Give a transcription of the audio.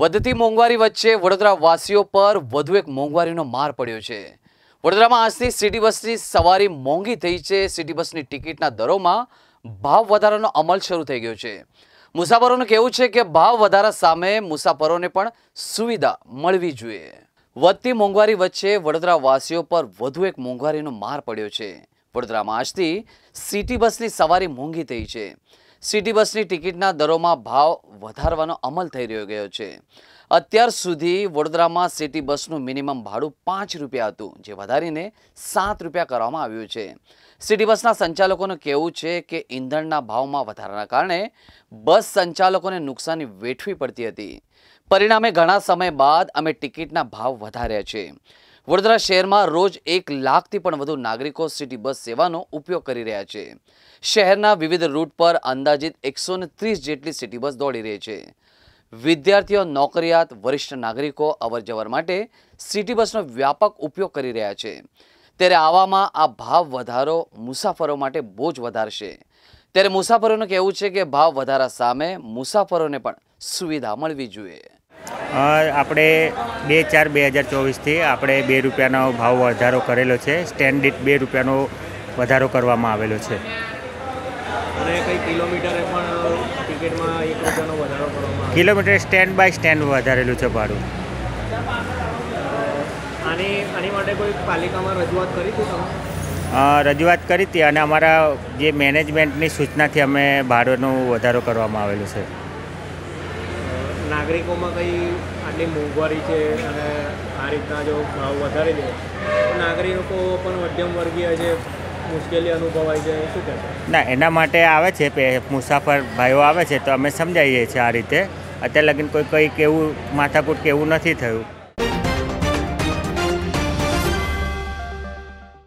વધતી મોંઘવારી વચ્ચે વડોદરા વાસીઓ પર વધુ એક મોંઘવારીનો માર પડ્યો છે વડોદરામાં આજથી સિટી બસની સવારી મોંઘી થઈ છે સિટી બસની ટિકિટના દરોમાં ભાવ વધારાનો અમલ શરૂ થઈ ગયો છે મુસાફરોનું કહેવું છે કે ભાવ વધારા સામે મુસાફરોને પણ સુવિધા મળવી જોઈએ વધતી મોંઘવારી વચ્ચે વડોદરા વાસીઓ પર વધુ એક મોંઘવારીનો માર પડ્યો છે વડોદરામાં આજથી સિટી બસની સવારી મોંઘી થઈ છે સિટી બસની ટિકિટના દરોમાં ભાવ વધારવાનો અમલ થઈ રહ્યો ગયો છે અત્યાર સુધી વડોદરામાં સિટી બસનું મિનિમમ ભાડું પાંચ રૂપિયા હતું જે વધારીને સાત રૂપિયા કરવામાં આવ્યું છે સિટી બસના સંચાલકોનું કહેવું છે કે ઈંધણના ભાવમાં વધારાના કારણે બસ સંચાલકોને નુકસાની વેઠવી પડતી હતી પરિણામે ઘણા સમય બાદ અમે ટિકિટના ભાવ વધાર્યા છે વડોદરા શહેરમાં રોજ એક લાખથી પણ વધુ નાગરિકો સિટી બસ સેવાનો ઉપયોગ કરી રહ્યા છે શહેરના વિવિધ રૂટ પર અંદાજિત એકસો જેટલી સિટી બસ દોડી રહી છે વિદ્યાર્થીઓ નોકરિયાત વરિષ્ઠ નાગરિકો અવરજવર માટે સિટી બસનો વ્યાપક ઉપયોગ કરી રહ્યા છે ત્યારે આવામાં આ ભાવ વધારો મુસાફરો માટે બોજ વધારશે ત્યારે મુસાફરોનું કહેવું છે કે ભાવ વધારા સામે મુસાફરોને પણ સુવિધા મળવી જોઈએ આપણે બે ચાર બે હજાર ચોવીસથી આપણે બે રૂપિયાનો ભાવ વધારો કરેલો છે સ્ટેન્ડિટ બે રૂપિયાનો વધારો કરવામાં આવેલો છે કિલોમીટરે કિલોમીટર સ્ટેન્ડ બાય સ્ટેન્ડ વધારેલું છે ભાડું રજૂઆત કરી હતી અને અમારા જે મેનેજમેન્ટની સૂચનાથી અમે ભાડુંનો વધારો કરવામાં આવેલો છે નાગરિકોમાં કંઈ આટલી મોંઘવારી છે અને આ રીતના જો ભાવ વધારી દે નાગરિકો પણ મધ્યમ વર્ગીય છે મુશ્કેલી અનુભવાય છે શું કહેવાય ના એના માટે આવે છે મુસાફર ભાઈઓ આવે છે તો અમે સમજાવીએ છીએ આ રીતે અત્યારે લગીન કોઈ કંઈક કેવું માથાકૂટ કેવું નથી થયું